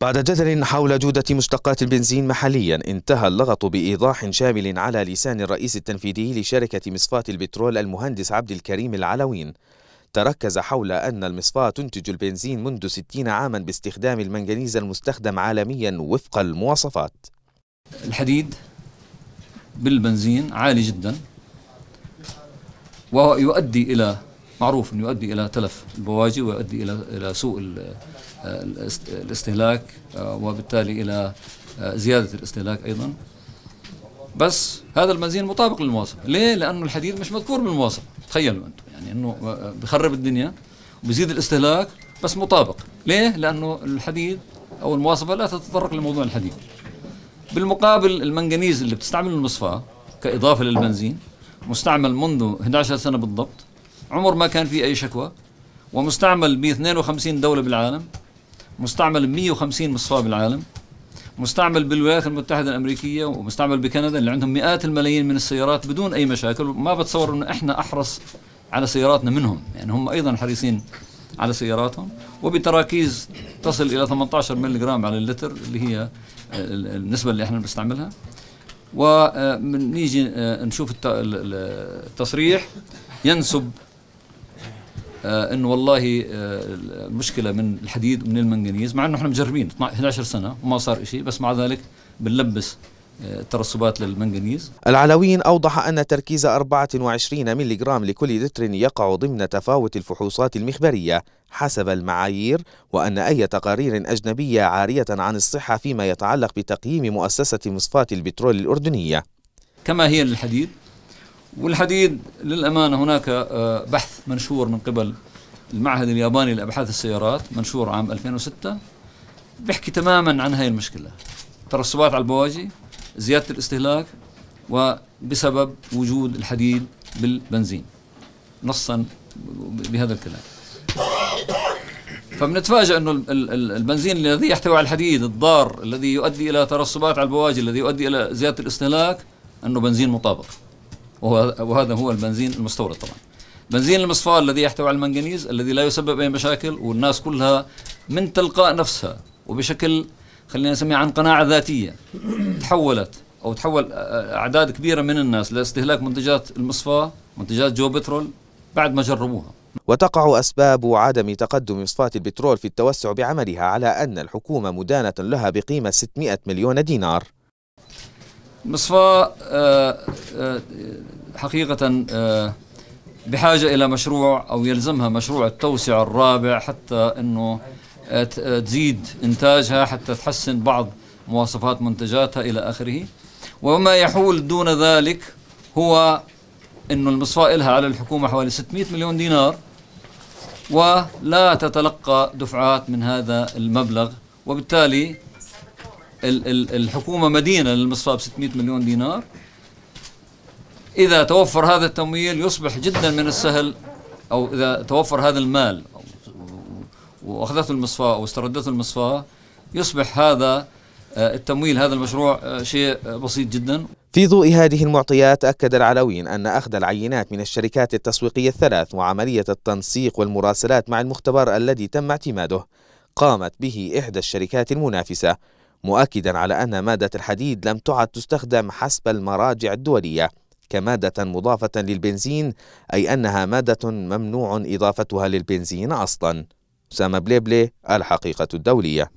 بعد جدل حول جودة مشتقات البنزين محليا انتهى اللغط بإيضاح شامل على لسان الرئيس التنفيذي لشركة مصفاة البترول المهندس عبد الكريم العلوين تركز حول أن المصفاة تنتج البنزين منذ 60 عاما باستخدام المنجنيز المستخدم عالميا وفق المواصفات الحديد بالبنزين عالي جدا ويؤدي إلى معروف انه يؤدي الى تلف البواجي ويؤدي الى الى سوء الاستهلاك آه، وبالتالي الى آه، زياده الاستهلاك ايضا بس هذا البنزين مطابق للمواصفه ليه لانه الحديد مش مذكور بالمواصفه تخيلوا انتم يعني انه آه، بخرب الدنيا وبزيد الاستهلاك بس مطابق ليه لانه الحديد او المواصفه لا تتطرق لموضوع الحديد بالمقابل المنغنيز اللي بتستعمله المصفاه كاضافه للبنزين مستعمل منذ 11 سنه بالضبط عمر ما كان فيه أي شكوى ومستعمل ب 52 دولة بالعالم مستعمل ب 150 مصفاة بالعالم مستعمل بالولايات المتحدة الأمريكية ومستعمل بكندا اللي عندهم مئات الملايين من السيارات بدون أي مشاكل ما بتصور انه إحنا أحرص على سياراتنا منهم يعني هم أيضا حريصين على سياراتهم وبتراكيز تصل إلى 18 ملغ جرام على اللتر اللي هي آه، النسبة اللي إحنا بنستعملها ونيجي آه، نشوف التصريح ينسب آه، انه والله آه، المشكله من الحديد ومن المنغنيز مع انه احنا مجربين 11 سنه وما صار شيء بس مع ذلك بنلبس آه، ترسبات للمنغنيز العلويين أوضح أن تركيز 24 جرام لكل لتر يقع ضمن تفاوت الفحوصات المخبرية حسب المعايير وأن أي تقارير أجنبية عارية عن الصحة فيما يتعلق بتقييم مؤسسة مصفاة البترول الأردنية كما هي للحديد والحديد للأمانة هناك آه، بحث منشور من قبل المعهد الياباني لأبحاث السيارات منشور عام 2006 بيحكي تماما عن هاي المشكلة ترسبات على البواجي زيادة الاستهلاك وبسبب وجود الحديد بالبنزين نصا بهذا الكلام فبنتفاجئ انه البنزين الذي يحتوي على الحديد الضار الذي يؤدي الى ترسبات على البواجي الذي يؤدي الى زياده الاستهلاك انه بنزين مطابق وهذا هو البنزين المستورد طبعا بنزين المصفاة الذي يحتوي على المنغنيز الذي لا يسبب أي مشاكل والناس كلها من تلقاء نفسها وبشكل خلينا نسميه عن قناعة ذاتية تحولت أو تحول أعداد كبيرة من الناس لاستهلاك منتجات المصفاة منتجات جو بترول بعد ما جربوها وتقع أسباب عدم تقدم مصفاة البترول في التوسع بعملها على أن الحكومة مدانة لها بقيمة 600 مليون دينار مصفى آه، آه، حقيقة آه، بحاجة إلى مشروع أو يلزمها مشروع التوسعة الرابع حتى أنه تزيد إنتاجها حتى تحسن بعض مواصفات منتجاتها إلى آخره وما يحول دون ذلك هو أنه المصفى لها على الحكومة حوالي 600 مليون دينار ولا تتلقى دفعات من هذا المبلغ وبالتالي الحكومة مدينة للمصفاة ب 600 مليون دينار إذا توفر هذا التمويل يصبح جدا من السهل أو إذا توفر هذا المال وأخذته المصفاة أو استردته المصفاة يصبح هذا آه، التمويل هذا المشروع آه، شيء آه، بسيط جدا في ضوء هذه المعطيات أكد العلويين أن أخذ العينات من الشركات التسويقية الثلاث وعملية التنسيق والمراسلات مع المختبر الذي تم اعتماده قامت به إحدى الشركات المنافسة مؤكدا على أن مادة الحديد لم تعد تستخدم حسب المراجع الدولية كمادة مضافة للبنزين أي أنها مادة ممنوع إضافتها للبنزين أصلا سام بليبلي الحقيقة الدولية